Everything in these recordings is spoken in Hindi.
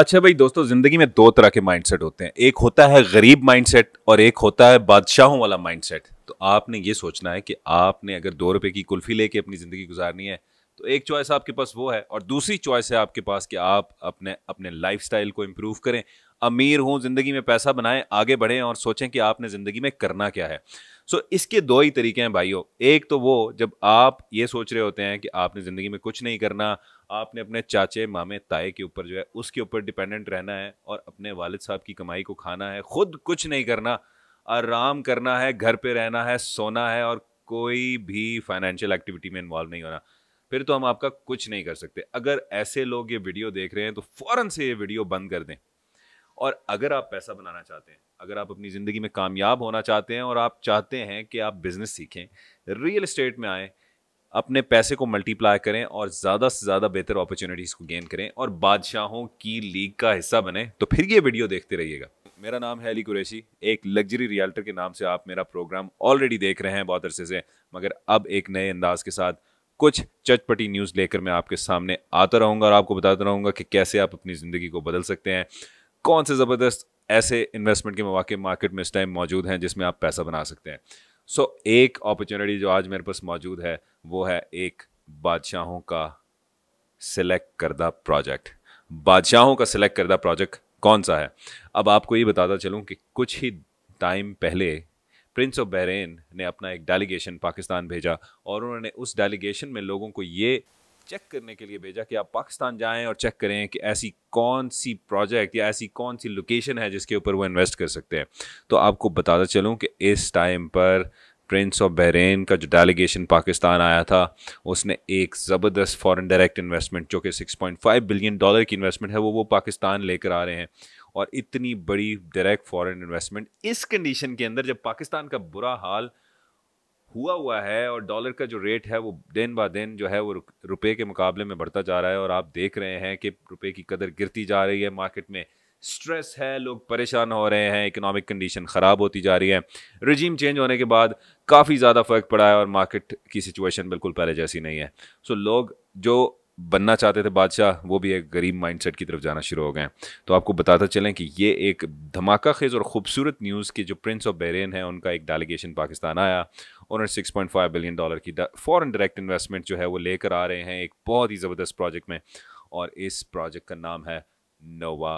अच्छा भाई दोस्तों जिंदगी में दो तरह के माइंडसेट होते हैं एक होता है गरीब माइंडसेट और एक होता है बादशाहों वाला माइंडसेट तो आपने ये सोचना है कि आपने अगर दो रुपए की कुल्फी लेके अपनी ज़िंदगी गुजारनी है तो एक चॉइस आपके पास वो है और दूसरी चॉइस है आपके पास कि आप अपने अपने लाइफ को इम्प्रूव करें अमीर हों ज़िंदगी में पैसा बनाएं आगे बढ़ें और सोचें कि आपने ज़िंदगी में करना क्या है सो so, इसके दो ही तरीके हैं भाइयों एक तो वो जब आप ये सोच रहे होते हैं कि आपने ज़िंदगी में कुछ नहीं करना आपने अपने चाचे मामे ताए के ऊपर जो है उसके ऊपर डिपेंडेंट रहना है और अपने वालिद साहब की कमाई को खाना है खुद कुछ नहीं करना आराम करना है घर पे रहना है सोना है और कोई भी फाइनेंशियल एक्टिविटी में इन्वॉल्व नहीं होना फिर तो हम आपका कुछ नहीं कर सकते अगर ऐसे लोग ये वीडियो देख रहे हैं तो फ़ौरन से ये वीडियो बंद कर दें और अगर आप पैसा बनाना चाहते हैं अगर आप अपनी ज़िंदगी में कामयाब होना चाहते हैं और आप चाहते हैं कि आप बिज़नेस सीखें रियल इस्टेट में आएँ अपने पैसे को मल्टीप्लाई करें और ज़्यादा से ज़्यादा बेहतर अपॉर्चुनिटीज़ को गेन करें और बादशाहों की लीग का हिस्सा बने तो फिर ये वीडियो देखते रहिएगा मेरा नाम है अली कुरैशी एक लग्जरी रियल्टर के नाम से आप मेरा प्रोग्राम ऑलरेडी देख रहे हैं बहुत अरसे से मगर अब एक नए अंदाज के साथ कुछ चटपटी न्यूज़ लेकर मैं आपके सामने आता रहूँगा और आपको बताता रहूँगा कि कैसे आप अपनी ज़िंदगी को बदल सकते हैं कौन से ज़बरदस्त ऐसे इन्वेस्टमेंट के मौके मार्केट में इस टाइम मौजूद हैं जिसमें आप पैसा बना सकते हैं सो so, एक अपॉर्चुनिटी जो आज मेरे पास मौजूद है वो है एक बादशाहों का सिलेक्ट करदा प्रोजेक्ट बादशाहों का सिलेक्ट करदा प्रोजेक्ट कौन सा है अब आपको ये बताता चलूँ कि कुछ ही टाइम पहले प्रिंस ऑफ बहरेन ने अपना एक डेलीगेशन पाकिस्तान भेजा और उन्होंने उस डेलीगेशन में लोगों को ये चेक करने के लिए भेजा कि आप पाकिस्तान जाएं और चेक करें कि ऐसी कौन सी प्रोजेक्ट या ऐसी कौन सी लोकेशन है जिसके ऊपर वो इन्वेस्ट कर सकते हैं तो आपको बताता चलूँ कि इस टाइम पर प्रिंस ऑफ बहरेन का जो डेलीगेशन पाकिस्तान आया था उसने एक ज़बरदस्त फॉरेन डायरेक्ट इन्वेस्टमेंट जो कि 6.5 बिलियन डॉलर की इन्वेस्टमेंट है वो वो पाकिस्तान लेकर आ रहे हैं और इतनी बड़ी डायरेक्ट फॉरेन इन्वेस्टमेंट इस कंडीशन के अंदर जब पाकिस्तान का बुरा हाल हुआ हुआ है और डॉलर का जो रेट है वो दिन बा दिन जो है वो रुपए के मुकाबले में बढ़ता जा रहा है और आप देख रहे हैं कि रुपए की कदर गिरती जा रही है मार्केट में स्ट्रेस है लोग परेशान हो रहे हैं इकोनॉमिक कंडीशन ख़राब होती जा रही है रिजीम चेंज होने के बाद काफ़ी ज़्यादा फ़र्क पड़ा है और मार्केट की सिचुएशन बिल्कुल पहले जैसी नहीं है सो so, लोग जो बनना चाहते थे बादशाह वो भी एक गरीब माइंडसेट की तरफ जाना शुरू हो गए तो आपको बताता चलें कि ये एक धमाका खेज और ख़ूबसूरत न्यूज़ के जो प्रिंस ऑफ बहरेन है उनका एक डेलीगेशन पाकिस्तान आया उन्होंने six point five billion dollar की फ़ॉरन डायरेक्ट इन्वेस्टमेंट जो है वो लेकर आ रहे हैं एक बहुत ही ज़बरदस्त प्रोजेक्ट में और इस प्रोजेक्ट का नाम है नोवा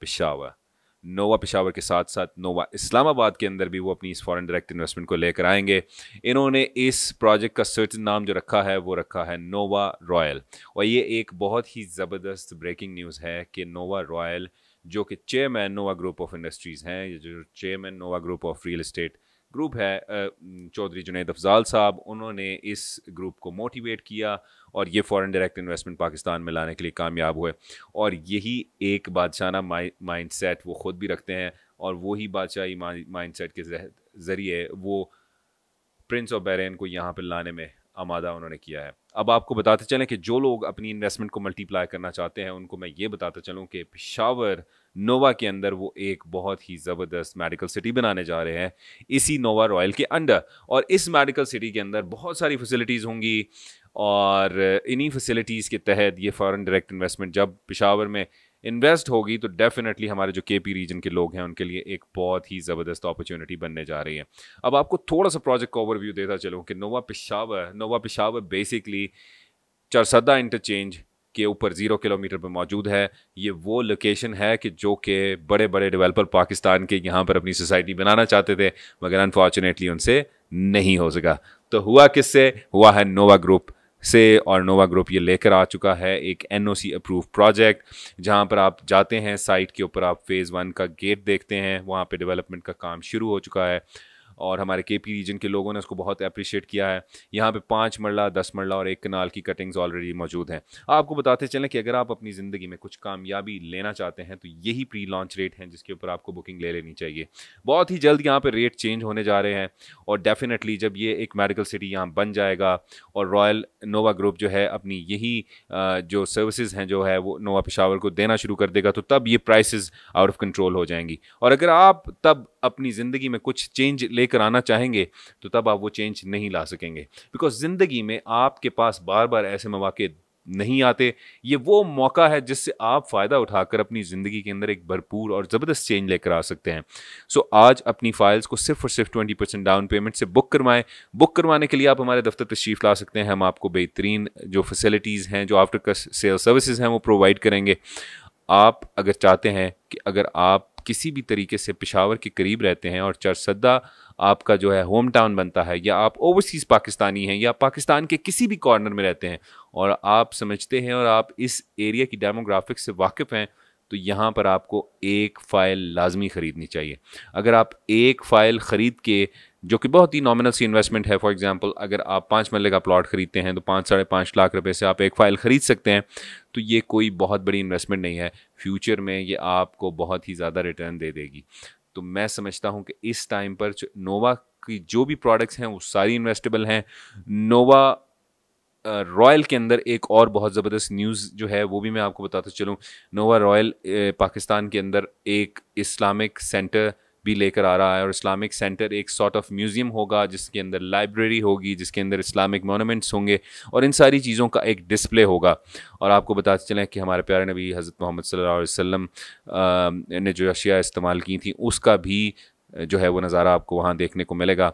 पिशावा नोवा पिशावर के साथ साथ नोवा इस्लामाबाद के अंदर भी वो अपनी इस फॉरेन डायरेक्ट इन्वेस्टमेंट को लेकर आएंगे इन्होंने इस प्रोजेक्ट का सर्टन नाम जो रखा है वो रखा है नोवा रॉयल और ये एक बहुत ही ज़बरदस्त ब्रेकिंग न्यूज़ है कि नोवा रॉयल जो कि chairman Nova group of industries हैं जो chairman Nova group of real estate group है चौधरी जुनेद अफजाल साहब उन्होंने इस ग्रुप को मोटिवेट किया और ये फॉरेन डायरेक्ट इन्वेस्टमेंट पाकिस्तान में लाने के लिए कामयाब हुए और यही एक बादशाह माइंड सेट वो ख़ुद भी रखते हैं और वही बादशाही माइंड सेट के ज़रिए वो प्रिंस ऑफ बैरन को यहाँ पर लाने में आमादा उन्होंने किया है अब आपको बताते चलें कि जो लोग अपनी इन्वेस्टमेंट को मल्टीप्लाई करना चाहते हैं उनको मैं ये बताता चलूँ कि पिशावर नोवा के अंदर वो एक बहुत ही ज़बरदस्त मेडिकल सिटी बनाने जा रहे हैं इसी नोवा रॉयल के अंडर और इस मेडिकल सिटी के अंदर बहुत सारी फैसिलिटीज़ होंगी और इन्हीं फैसिलिटीज़ के तहत ये फ़ॉरन डायरेक्ट इन्वेस्टमेंट जब पिशावर में इन्वेस्ट होगी तो डेफिनेटली हमारे जो के पी रीजन के लोग हैं उनके लिए एक बहुत ही ज़बरदस्त अपॉर्चुनिटी बनने जा रही है अब आपको थोड़ा सा प्रोजेक्ट का ओवरव्यू देता चलूँ कि Nova Peshawar Nova Peshawar basically Charsadda interchange के ऊपर ज़ीरो किलोमीटर पर मौजूद है ये वो लोकेशन है कि जो कि बड़े बड़े डेवलपर पाकिस्तान के यहाँ पर अपनी सोसाइटी बनाना चाहते थे मगर अनफॉर्चुनेटली उनसे नहीं हो सका तो हुआ किससे हुआ है नोवा ग्रुप से और नोवा ग्रुप ये लेकर आ चुका है एक N O C approve project जहाँ पर आप जाते हैं साइट के ऊपर आप फेज़ वन का गेट देखते हैं वहाँ पे डेवलपमेंट का काम शुरू हो चुका है और हमारे के पी रीजन के लोगों ने उसको बहुत अप्रिशिएट किया है यहाँ पे पाँच मरला दस मरला और एक कनाल की कटिंग्स ऑलरेडी मौजूद हैं आपको बताते चलें कि अगर आप अपनी ज़िंदगी में कुछ कामयाबी लेना चाहते हैं तो यही प्री लॉन्च रेट हैं जिसके ऊपर आपको बुकिंग ले लेनी चाहिए बहुत ही जल्द यहाँ पर रेट चेंज होने जा रहे हैं और डेफिनेटली जब ये एक मेडिकल सिटी यहाँ बन जाएगा और रॉयल नोवा ग्रुप जो है अपनी यही जो सर्विसेज हैं जो है वो नोवा पेशावर को देना शुरू कर देगा तो तब ये प्राइसेस आउट ऑफ कंट्रोल हो जाएंगी और अगर आप तब अपनी ज़िंदगी में कुछ चेंज लेकर आना चाहेंगे तो तब आप वो चेंज नहीं ला सकेंगे बिकॉज ज़िंदगी में आपके पास बार बार ऐसे मौाक़े नहीं आते ये वो मौका है जिससे आप फ़ायदा उठाकर अपनी ज़िंदगी के अंदर एक भरपूर और ज़बरदस्त चेंज लेकर आ सकते हैं सो so, आज अपनी फ़ाइल्स को सिर्फ और सिर्फ ट्वेंटी परसेंट डाउन पेमेंट से बुक करवाएं बुक करवाने के लिए आप हमारे दफ्तर तशरीफ़ ला सकते हैं हम आपको बेहतरीन जो फैसिलिटीज़ हैं जो आफ्टर सेल सर्विसेज हैं वो प्रोवाइड करेंगे आप अगर चाहते हैं कि अगर आप किसी भी तरीके से पिशावर के करीब रहते हैं और चरसद्दा आपका जो है होम टाउन बनता है या आप ओवरसीज़ पाकिस्तानी हैं या पाकिस्तान के किसी भी कॉर्नर में रहते हैं और आप समझते हैं और आप इस एरिया की डेमोग्राफिक से वाकिफ़ हैं तो यहाँ पर आपको एक फ़ाइल लाजमी ख़रीदनी चाहिए अगर आप एक फ़ाइल ख़रीद के जो कि बहुत ही नॉमिनल सी इन्वेस्टमेंट है फॉर एग्जांपल अगर आप पाँच मरले का प्लॉट ख़रीदते हैं तो पाँच साढ़े पाँच लाख रुपए से आप एक फ़ाइल ख़रीद सकते हैं तो ये कोई बहुत बड़ी इन्वेस्टमेंट नहीं है फ्यूचर में ये आपको बहुत ही ज़्यादा रिटर्न दे देगी तो मैं समझता हूँ कि इस टाइम पर नोवा की जो भी प्रोडक्ट्स हैं वो सारी इन्वेस्टेबल हैं नोवा रॉयल के अंदर एक और बहुत ज़बरदस्त न्यूज़ जो है वो भी मैं आपको बताता चलूँ नोवा रॉयल पाकिस्तान के अंदर एक इस्लामिक सेंटर भी लेकर आ रहा है और इस्लामिक सेंटर एक सॉर्ट ऑफ म्यूज़ियम होगा जिसके अंदर लाइब्रेरी होगी जिसके अंदर इस्लामिक मोनूमेंट्स होंगे और इन सारी चीज़ों का एक डिस्प्ले होगा और आपको बताते चलें कि हमारे प्यारे नबी हज़रत मोहम्मद सल्लल्लाहु अलैहि वसल्लम ने जो अशिया इस्तेमाल की थी उसका भी जो है वो नज़ारा आपको वहाँ देखने को मिलेगा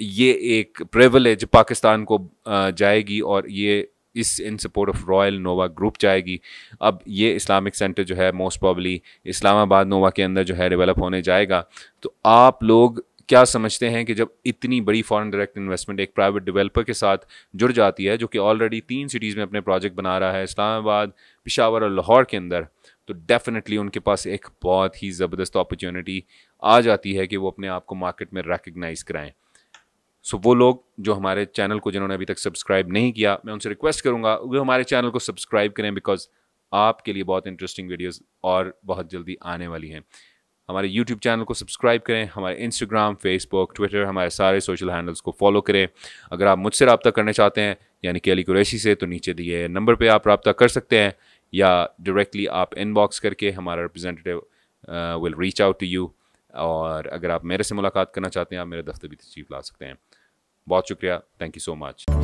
ये एक प्रिवलेज पाकिस्तान को जाएगी और ये इस in support of Royal Nova group जाएगी अब ये इस्लामिक सेंटर जो है मोस्ट प्रॉबली इस्लामाबाद नोवा के अंदर जो है डेवलप होने जाएगा तो आप लोग क्या समझते हैं कि जब इतनी बड़ी फॉरेन डायरेक्ट इन्वेस्टमेंट एक प्राइवेट डेवलपर के साथ जुड़ जाती है जो कि ऑलरेडी तीन सिटीज़ में अपने प्रोजेक्ट बना रहा है इस्लामाबाद पिशावर और लाहौर के अंदर तो डेफिनेटली उनके पास एक बहुत ही ज़बरदस्त अपॉर्चुनिटी आ जाती है कि वो अपने आप को मार्केट में रिकग्नाइज कराएं सो वो लोग जो हमारे चैनल को जिन्होंने अभी तक सब्सक्राइब नहीं किया मैं उनसे रिक्वेस्ट करूंगा वो हमारे चैनल को सब्सक्राइब करें बिकॉज आपके लिए बहुत इंटरेस्टिंग वीडियोस और बहुत जल्दी आने वाली हैं हमारे यूट्यूब चैनल को सब्सक्राइब करें हमारे इंस्टाग्राम फेसबुक ट्विटर हमारे सारे सोशल हैंडल्स को फॉलो करें अगर आप मुझसे रबता करना चाहते हैं यानी कि अली कुरैशी से तो नीचे दिए नंबर पर आप रबता कर सकते हैं या डायरेक्टली आप इनबॉक्स करके हमारा representative will reach out to you और अगर आप मेरे से मुलाकात करना चाहते हैं आप मेरे दफ्तर भी तशरीफ़ ला सकते हैं बहुत शुक्रिया थैंक यू सो मच